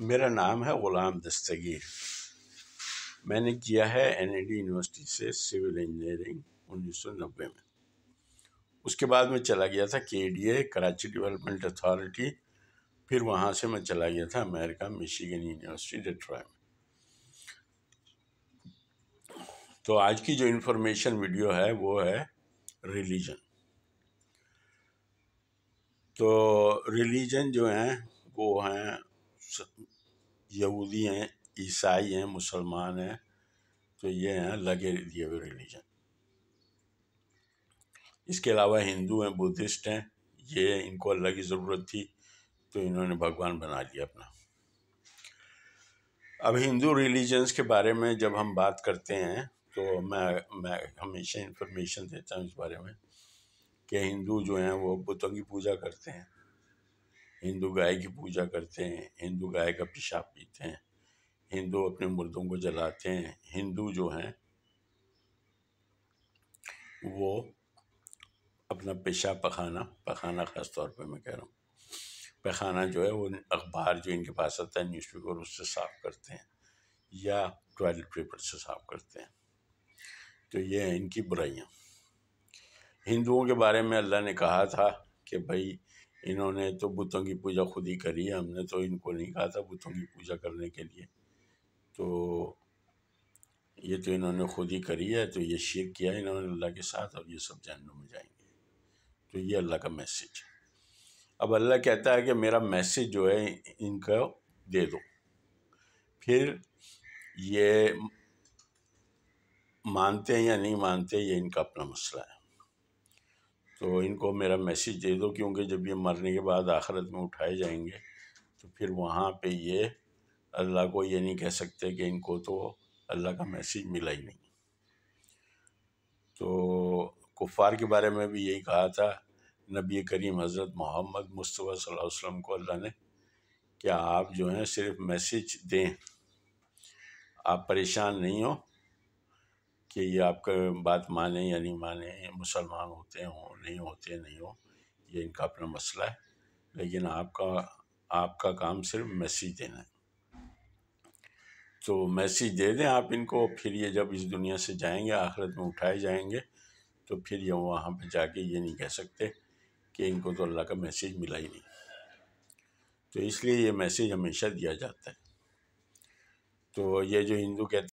मेरा नाम है ग़ुलाम दस्तगीर मैंने किया है एन यूनिवर्सिटी से सिविल इंजीनियरिंग 1990 में उसके बाद मैं चला गया था के ए कराची डेवलपमेंट अथॉरिटी फिर वहाँ से मैं चला गया था अमेरिका मिशिगन यूनिवर्सिटी डेट्रॉय में तो आज की जो इन्फॉर्मेशन वीडियो है वो है रिलीजन तो रिलीजन जो हैं वो हैं यहूदी हैं ईसाई हैं मुसलमान हैं तो ये हैं लगे दिए हुए रिलीजन इसके अलावा हिंदू हैं बुद्धिस्ट हैं ये इनको अल्लाह की ज़रूरत थी तो इन्होंने भगवान बना लिया अपना अब हिंदू रिलीजन्स के बारे में जब हम बात करते हैं तो मैं मैं हमेशा इन्फॉर्मेशन देता हूँ इस बारे में कि हिंदू जो हैं वो बुतों की पूजा करते हैं हिंदू गाय की पूजा करते हैं हिंदू गाय का पेशाब पीते हैं हिंदू अपने मुर्दों को जलाते हैं हिंदू जो हैं वो अपना पेशाब पखाना पखाना ख़ास तौर पे मैं कह रहा हूँ पखाना जो है वो अखबार जो इनके पास आता है न्यूज़पेपर उससे साफ़ करते हैं या टॉयलेट पेपर से साफ़ करते हैं तो ये हैं इनकी बुराइयाँ हिंदुओं के बारे में अल्लाह ने कहा था कि भाई इन्होंने तो बुतों की पूजा खुद ही करी है हमने तो इनको नहीं कहा था बुतों की पूजा करने के लिए तो ये तो इन्होंने खुद ही करी है तो ये शेयर किया इन्होंने अल्लाह के साथ और ये सब जानने में जाएंगे तो ये अल्लाह का मैसेज है अब अल्लाह कहता है कि मेरा मैसेज जो है इनको दे दो फिर ये मानते हैं या नहीं मानते ये इनका अपना मसला है तो इनको मेरा मैसेज दे दो क्योंकि जब ये मरने के बाद आखिरत में उठाए जाएंगे तो फिर वहाँ पे ये अल्लाह को ये नहीं कह सकते कि इनको तो अल्लाह का मैसेज मिला ही नहीं तो कुफ़ार के बारे में भी यही कहा था नबी करीम हज़रत मोहम्मद मुस्तफ़ा सल्लल्लाहु वसल्लम को अल्लाह ने कि आप जो हैं सिर्फ मैसेज दें आप परेशान नहीं हो कि ये आपका बात माने या नहीं माने मुसलमान होते हों नहीं होते नहीं हो ये इनका अपना मसला है लेकिन आपका आपका काम सिर्फ मैसेज देना है तो मैसेज दे दें आप इनको फिर ये जब इस दुनिया से जाएंगे आखिरत में उठाए जाएंगे तो फिर ये वहाँ पे जाके ये नहीं कह सकते कि इनको तो अल्लाह का मैसेज मिला ही नहीं तो इसलिए ये मैसेज हमेशा दिया जाता है तो ये जो हिंदू कहते